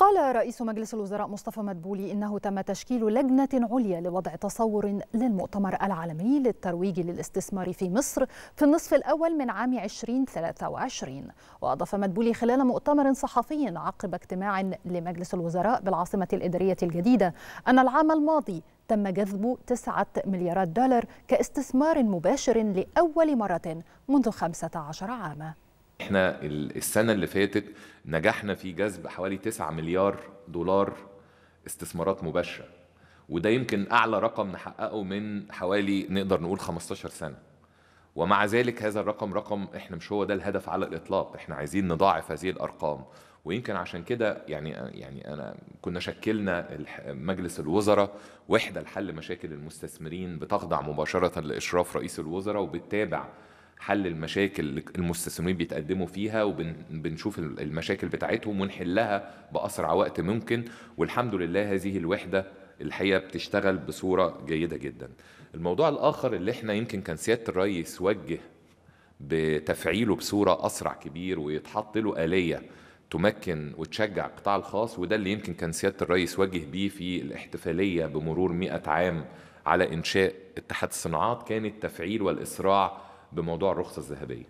قال رئيس مجلس الوزراء مصطفى مدبولي انه تم تشكيل لجنه عليا لوضع تصور للمؤتمر العالمي للترويج للاستثمار في مصر في النصف الاول من عام 2023 واضاف مدبولي خلال مؤتمر صحفي عقب اجتماع لمجلس الوزراء بالعاصمه الاداريه الجديده ان العام الماضي تم جذب 9 مليارات دولار كاستثمار مباشر لاول مره منذ 15 عاما احنا السنه اللي فاتت نجحنا في جذب حوالي 9 مليار دولار استثمارات مباشره وده يمكن اعلى رقم نحققه من حوالي نقدر نقول 15 سنه ومع ذلك هذا الرقم رقم احنا مش هو ده الهدف على الاطلاق احنا عايزين نضاعف هذه الارقام ويمكن عشان كده يعني يعني انا كنا شكلنا مجلس الوزراء وحده لحل مشاكل المستثمرين بتخضع مباشره لاشراف رئيس الوزراء وبتتابع حل المشاكل المستثمرين بيتقدموا فيها وبنشوف المشاكل بتاعتهم ونحلها بأسرع وقت ممكن والحمد لله هذه الوحدة الحقيقة بتشتغل بصورة جيدة جدا الموضوع الآخر اللي احنا يمكن كان سيادة الريس وجه بتفعيله بصورة أسرع كبير ويتحط له آلية تمكن وتشجع القطاع الخاص وده اللي يمكن كان سيادة الريس وجه بيه في الاحتفالية بمرور 100 عام على إنشاء اتحاد الصناعات كان التفعيل والإسراع بموضوع الرخصه الذهبيه